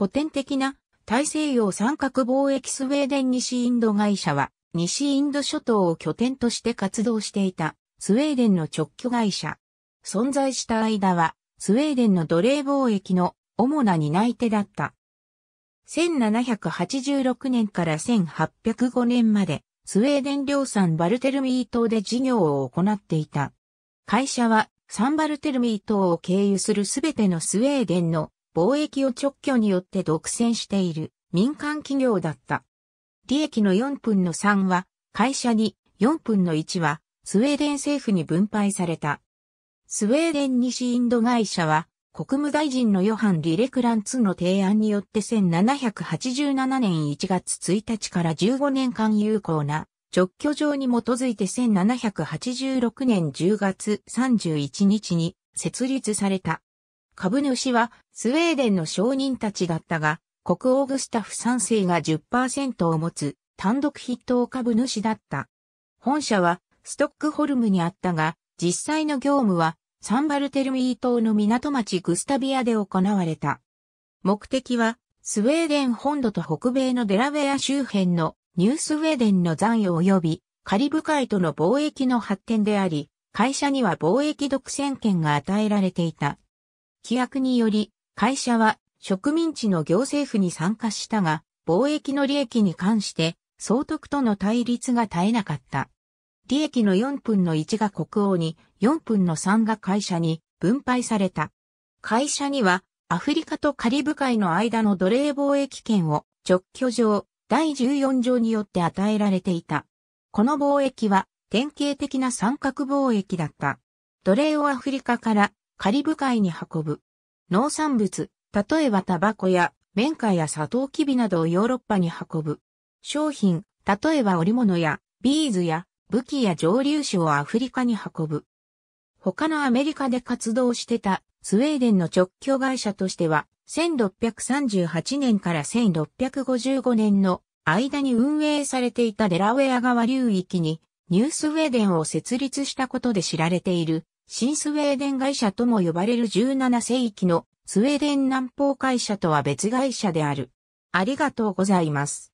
古典的な大西洋三角貿易スウェーデン西インド会社は西インド諸島を拠点として活動していたスウェーデンの直居会社。存在した間はスウェーデンの奴隷貿易の主な担い手だった。1786年から1805年までスウェーデン量産バルテルミー島で事業を行っていた。会社はサンバルテルミー島を経由するすべてのスウェーデンの貿易を直挙によって独占している民間企業だった。利益の4分の3は会社に、4分の1はスウェーデン政府に分配された。スウェーデン西インド会社は国務大臣のヨハン・リレクランツの提案によって1787年1月1日から15年間有効な直挙状に基づいて1786年10月31日に設立された。株主はスウェーデンの商人たちだったが、国王グスタフ3世が10%を持つ単独筆頭株主だった。本社はストックホルムにあったが、実際の業務はサンバルテルミー島の港町グスタビアで行われた。目的はスウェーデン本土と北米のデラウェア周辺のニュースウェーデンの残余及びカリブ海との貿易の発展であり、会社には貿易独占権が与えられていた。規約により、会社は植民地の行政府に参加したが、貿易の利益に関して総督との対立が絶えなかった。利益の4分の1が国王に、4分の3が会社に分配された。会社にはアフリカとカリブ海の間の奴隷貿易権を直居上第14条によって与えられていた。この貿易は典型的な三角貿易だった。奴隷をアフリカからカリブ海に運ぶ。農産物、例えばタバコや綿花やサトウキビなどをヨーロッパに運ぶ。商品、例えば織物やビーズや武器や蒸留酒をアフリカに運ぶ。他のアメリカで活動してたスウェーデンの直居会社としては、1638年から1655年の間に運営されていたデラウェア川流域にニュースウェーデンを設立したことで知られている新スウェーデン会社とも呼ばれる17世紀のスウェーデン南方会社とは別会社である。ありがとうございます。